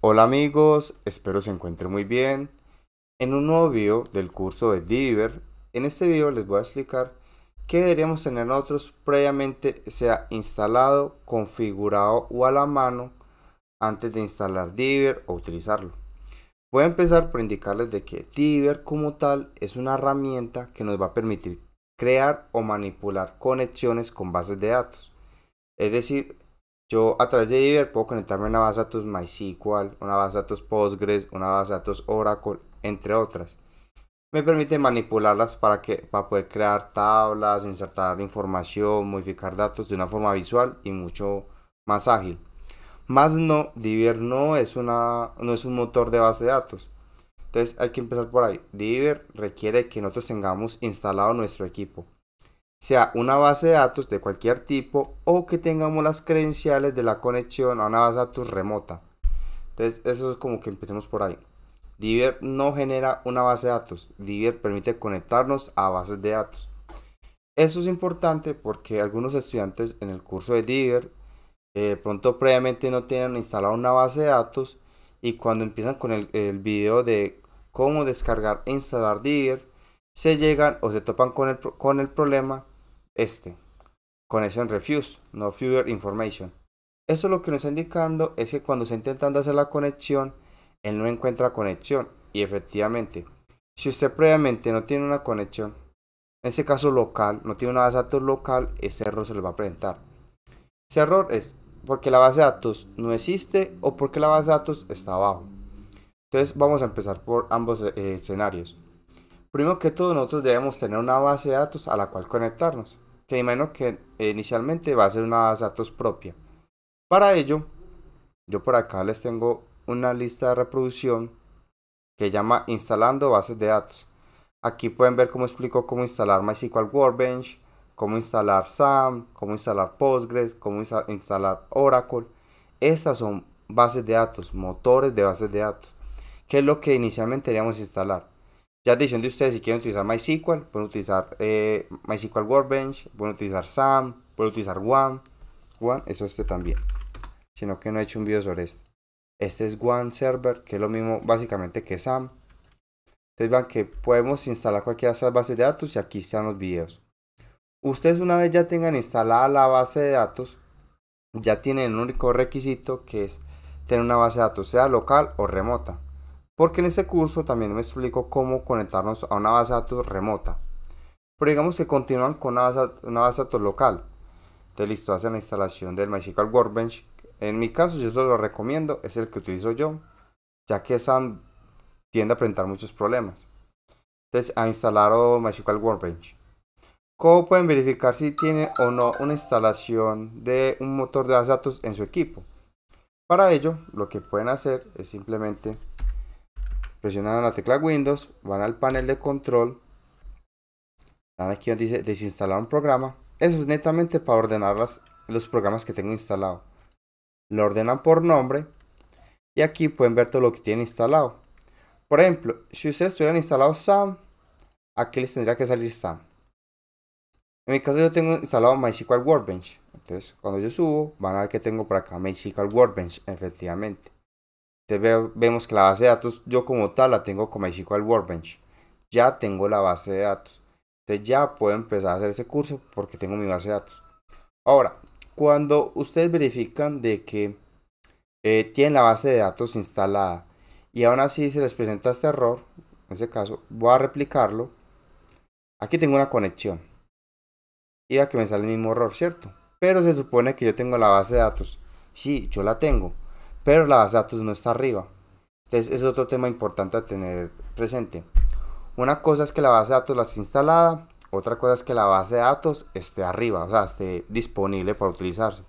Hola amigos, espero se encuentren muy bien. En un nuevo video del curso de Diver, en este video les voy a explicar qué deberíamos tener nosotros previamente sea instalado, configurado o a la mano antes de instalar Diver o utilizarlo. Voy a empezar por indicarles de que Diver como tal es una herramienta que nos va a permitir crear o manipular conexiones con bases de datos. Es decir, yo a través de Diver puedo conectarme a una base de datos MySQL, una base de datos Postgres, una base de datos Oracle, entre otras. Me permite manipularlas para, que, para poder crear tablas, insertar información, modificar datos de una forma visual y mucho más ágil. Más no, Diver no es, no es un motor de base de datos. Entonces hay que empezar por ahí. Diver requiere que nosotros tengamos instalado nuestro equipo sea una base de datos de cualquier tipo o que tengamos las credenciales de la conexión a una base de datos remota. Entonces eso es como que empecemos por ahí. Diver no genera una base de datos, Diver permite conectarnos a bases de datos. eso es importante porque algunos estudiantes en el curso de Diver eh, pronto previamente no tienen instalada una base de datos y cuando empiezan con el, el video de cómo descargar e instalar Diver, se llegan o se topan con el, con el, problema este. Conexión refuse, no further information. Eso lo que nos está indicando es que cuando está intentando hacer la conexión, él no encuentra conexión. Y efectivamente, si usted previamente no tiene una conexión, en este caso local, no tiene una base de datos local, ese error se le va a presentar. Ese error es porque la base de datos no existe o porque la base de datos está abajo. Entonces vamos a empezar por ambos eh, escenarios. Primero que todo, nosotros debemos tener una base de datos a la cual conectarnos que imagino que eh, inicialmente va a ser una base de datos propia. Para ello, yo por acá les tengo una lista de reproducción que llama instalando bases de datos. Aquí pueden ver cómo explico cómo instalar MySQL Workbench, cómo instalar SAM, cómo instalar Postgres, cómo instalar Oracle. Estas son bases de datos, motores de bases de datos, que es lo que inicialmente queríamos instalar. Ya de ustedes si quieren utilizar MySQL, pueden utilizar eh, MySQL Workbench, pueden utilizar SAM, pueden utilizar One. One eso este también. Sino que no he hecho un video sobre este. Este es One Server, que es lo mismo básicamente que SAM. Ustedes vean que podemos instalar cualquiera de esas bases de datos y aquí están los videos. Ustedes una vez ya tengan instalada la base de datos, ya tienen el único requisito que es tener una base de datos, sea local o remota porque en este curso también me explico cómo conectarnos a una base de datos remota. Pero digamos que continúan con una base, de datos local. Te listo, hacen la instalación del MySQL Workbench. En mi caso, yo solo lo recomiendo, es el que utilizo yo, ya que esa tiende a presentar muchos problemas. Entonces, a instalado MySQL Workbench. ¿Cómo pueden verificar si tiene o no una instalación de un motor de base de datos en su equipo? Para ello, lo que pueden hacer es simplemente presionan la tecla Windows, van al panel de control, van aquí donde dice desinstalar un programa. Eso es netamente para ordenar los programas que tengo instalado. Lo ordenan por nombre y aquí pueden ver todo lo que tienen instalado. Por ejemplo, si ustedes tuvieran instalado SAM, aquí les tendría que salir SAM. En mi caso yo tengo instalado MySQL Workbench. Entonces, cuando yo subo, van a ver que tengo por acá MySQL Workbench, efectivamente. Entonces vemos que la base de datos yo como tal la tengo como MySQL Workbench. Ya tengo la base de datos. Entonces ya puedo empezar a hacer ese curso porque tengo mi base de datos. Ahora, cuando ustedes verifican de que eh, tienen la base de datos instalada y aún así se les presenta este error, en ese caso voy a replicarlo. Aquí tengo una conexión. Y ya que me sale el mismo error, ¿cierto? Pero se supone que yo tengo la base de datos. Sí, yo la tengo pero la base de datos no está arriba. Entonces es otro tema importante a tener presente. Una cosa es que la base de datos la esté instalada, otra cosa es que la base de datos esté arriba, o sea, esté disponible para utilizarse.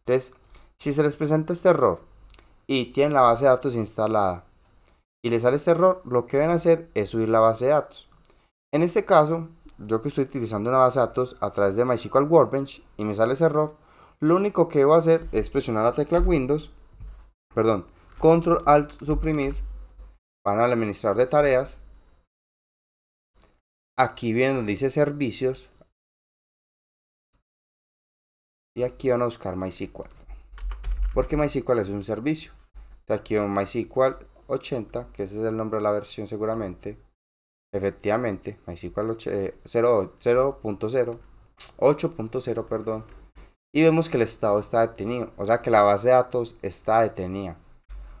Entonces, si se les presenta este error y tienen la base de datos instalada y les sale este error, lo que deben hacer es subir la base de datos. En este caso, yo que estoy utilizando una base de datos a través de MySQL Workbench y me sale ese error, lo único que a hacer es presionar la tecla Windows perdón, control alt suprimir, van al administrar de tareas, aquí viene donde dice servicios, y aquí van a buscar MySQL, porque MySQL es un servicio, aquí en MySQL 80, que ese es el nombre de la versión seguramente, efectivamente, MySQL 0.0, 8.0, eh, perdón, y vemos que el estado está detenido, o sea que la base de datos está detenida.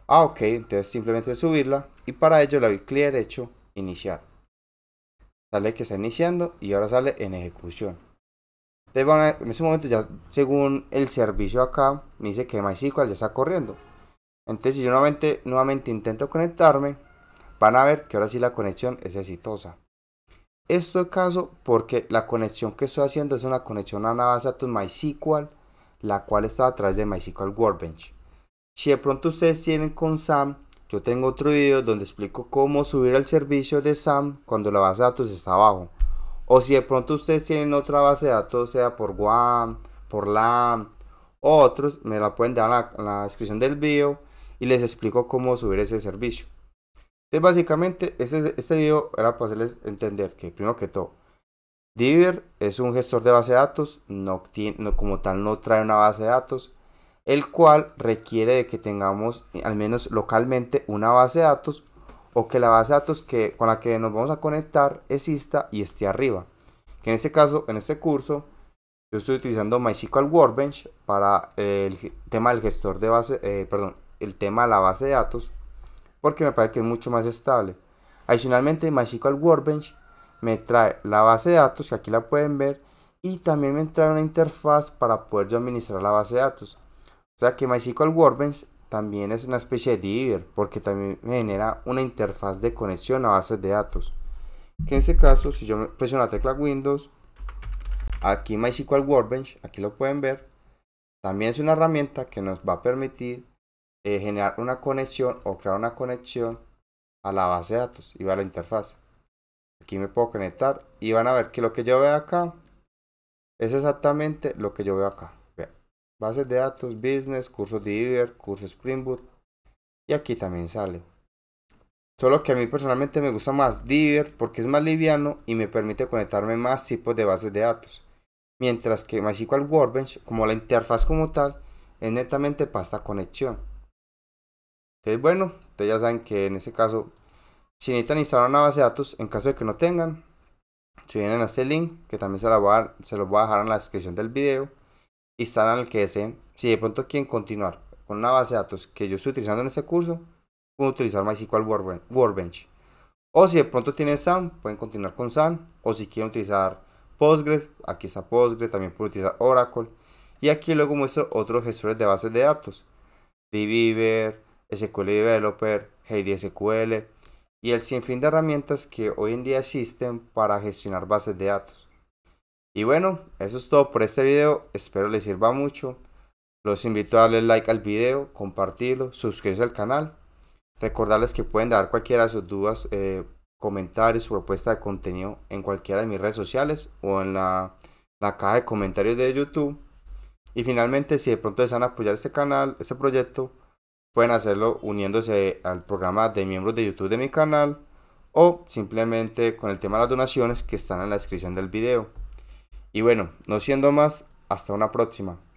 Ah, ok, entonces simplemente subirla y para ello le doy clic derecho, iniciar. Sale que está iniciando y ahora sale en ejecución. en ese momento ya según el servicio acá me dice que MySQL ya está corriendo. Entonces si yo nuevamente, nuevamente intento conectarme, van a ver que ahora sí la conexión es exitosa. Esto es caso porque la conexión que estoy haciendo es una conexión a una base de datos MySQL, la cual está a través de MySQL Workbench. Si de pronto ustedes tienen con SAM, yo tengo otro video donde explico cómo subir el servicio de SAM cuando la base de datos está abajo. O si de pronto ustedes tienen otra base de datos, sea por WAM, por LAM o otros, me la pueden dar en la descripción del video y les explico cómo subir ese servicio. Entonces, básicamente, este, este video era para hacerles entender que, primero que todo, Diver es un gestor de base de datos, no, como tal no trae una base de datos, el cual requiere de que tengamos al menos localmente una base de datos o que la base de datos que, con la que nos vamos a conectar exista y esté arriba. Que en este caso, en este curso, yo estoy utilizando MySQL Workbench para el tema del gestor de base, eh, perdón, el tema de la base de datos porque me parece que es mucho más estable. Adicionalmente, MySQL Workbench me trae la base de datos, que aquí la pueden ver, y también me trae una interfaz para poder administrar la base de datos. O sea que MySQL Workbench también es una especie de divider, porque también me genera una interfaz de conexión a bases de datos. Que en ese caso, si yo presiono la tecla Windows, aquí MySQL Workbench, aquí lo pueden ver, también es una herramienta que nos va a permitir eh, generar una conexión o crear una conexión a la base de datos y va a la interfaz. Aquí me puedo conectar y van a ver que lo que yo veo acá es exactamente lo que yo veo acá. Bases de datos, business, cursos de curso cursos Spring Boot. Y aquí también sale. Solo que a mí personalmente me gusta más Diver porque es más liviano y me permite conectarme más tipos de bases de datos. Mientras que MySQL Workbench, como la interfaz como tal, es netamente para esta conexión bueno. Ustedes ya saben que en ese caso, si necesitan instalar una base de datos, en caso de que no tengan, si vienen a este link, que también se, la se los voy a dejar en la descripción del video, instalan el que deseen. Si de pronto quieren continuar con una base de datos que yo estoy utilizando en este curso, pueden utilizar MySQL Workbench. O si de pronto tienen SAM, pueden continuar con SAM. O si quieren utilizar Postgres, aquí está Postgres, también pueden utilizar Oracle. Y aquí luego muestro otros gestores de bases de datos. Diviver, SQL Developer, Heidi SQL y el sinfín de herramientas que hoy en día existen para gestionar bases de datos. Y bueno, eso es todo por este video, espero les sirva mucho. Los invito a darle like al video, compartirlo, suscribirse al canal. Recordarles que pueden dar cualquiera de sus dudas, eh, comentarios, propuestas de contenido en cualquiera de mis redes sociales o en la, la caja de comentarios de YouTube. Y finalmente, si de pronto desean apoyar este canal, este proyecto, Pueden hacerlo uniéndose al programa de miembros de YouTube de mi canal o simplemente con el tema de las donaciones que están en la descripción del video. Y bueno, no siendo más, hasta una próxima.